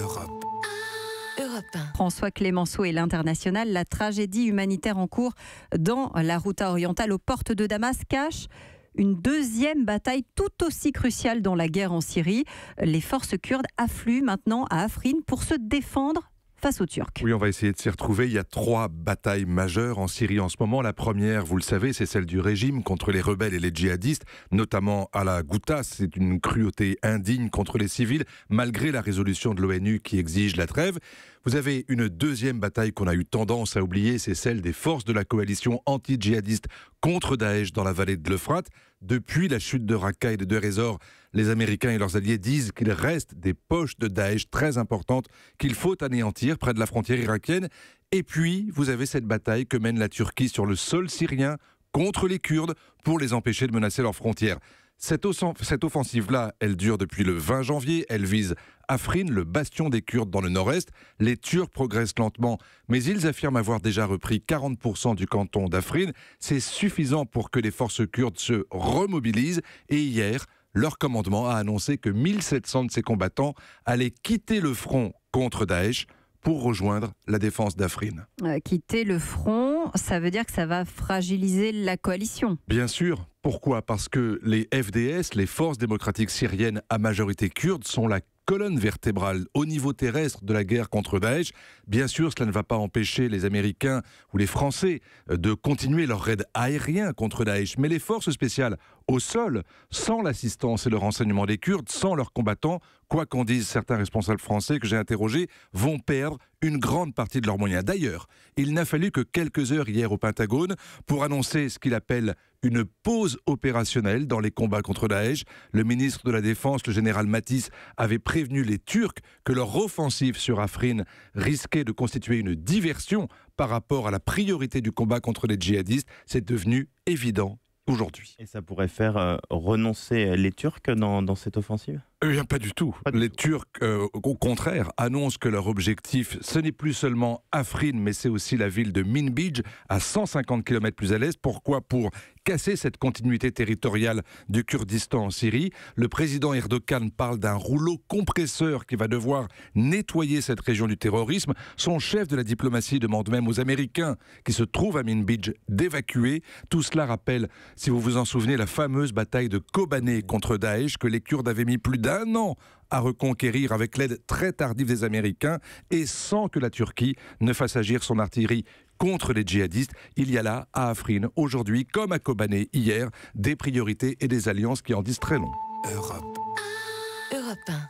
Europe. François Clémenceau et l'international, la tragédie humanitaire en cours dans la route orientale aux portes de Damas cache une deuxième bataille tout aussi cruciale dans la guerre en Syrie. Les forces kurdes affluent maintenant à Afrin pour se défendre face aux Turcs. Oui, on va essayer de s'y retrouver. Il y a trois batailles majeures en Syrie en ce moment. La première, vous le savez, c'est celle du régime contre les rebelles et les djihadistes, notamment à la Ghouta. C'est une cruauté indigne contre les civils, malgré la résolution de l'ONU qui exige la trêve. Vous avez une deuxième bataille qu'on a eu tendance à oublier, c'est celle des forces de la coalition anti-djihadiste contre Daesh dans la vallée de l'Euphrate. Depuis la chute de Raqqa et de ez-Zor, les Américains et leurs alliés disent qu'il reste des poches de Daesh très importantes qu'il faut anéantir près de la frontière irakienne. Et puis, vous avez cette bataille que mène la Turquie sur le sol syrien contre les Kurdes pour les empêcher de menacer leurs frontières. Cette, offensive-là, elle dure depuis le 20 janvier. Elle vise Afrin, le bastion des Kurdes dans le nord-est. Les Turcs progressent lentement, mais ils affirment avoir déjà repris 40% du canton d'Afrin. C'est suffisant pour que les forces kurdes se remobilisent. Et hier, leur commandement a annoncé que 1700 de ses combattants allaient quitter le front contre Daesh pour rejoindre la défense d'Afrine. Euh, quitter le front, ça veut dire que ça va fragiliser la coalition. Bien sûr. Pourquoi Parce que les FDS, les forces démocratiques syriennes à majorité kurde, sont la colonne vertébrale au niveau terrestre de la guerre contre Daesh. Bien sûr, cela ne va pas empêcher les Américains ou les Français euh, de continuer leur raid aérien contre Daesh, mais les forces spéciales au sol, sans l'assistance et le renseignement des Kurdes, sans leurs combattants, quoi qu'en disent certains responsables français que j'ai interrogés, vont perdre une grande partie de leurs moyens. D'ailleurs, il n'a fallu que quelques heures hier au Pentagone pour annoncer ce qu'il appelle une pause opérationnelle dans les combats contre Daesh. Le ministre de la Défense, le général Matisse, avait prévenu les Turcs que leur offensive sur Afrin risquait de constituer une diversion par rapport à la priorité du combat contre les djihadistes. C'est devenu évident aujourd'hui. Et ça pourrait faire euh, renoncer les Turcs dans, dans cette offensive eh pas du tout. les Turcs, euh, au contraire, annoncent que leur objectif, ce n'est plus seulement Afrin, mais c'est aussi la ville de Minbij, à 150 km plus à l'est. Pourquoi Pour casser cette continuité territoriale du Kurdistan en Syrie. Le président Erdogan parle d'un rouleau compresseur qui va devoir nettoyer cette région du terrorisme. Son chef de la diplomatie demande même aux Américains qui se trouvent à Minbij d'évacuer. Tout cela rappelle, si vous vous en souvenez, la fameuse bataille de Kobané contre Daesh que les Kurdes avaient mis plus d'un un an à reconquérir avec l'aide très tardive des Américains et sans que la Turquie ne fasse agir son artillerie contre les djihadistes. Il y a là, à Afrin, aujourd'hui, comme à Kobané hier, des priorités et des alliances qui en disent très long. Europe. Europe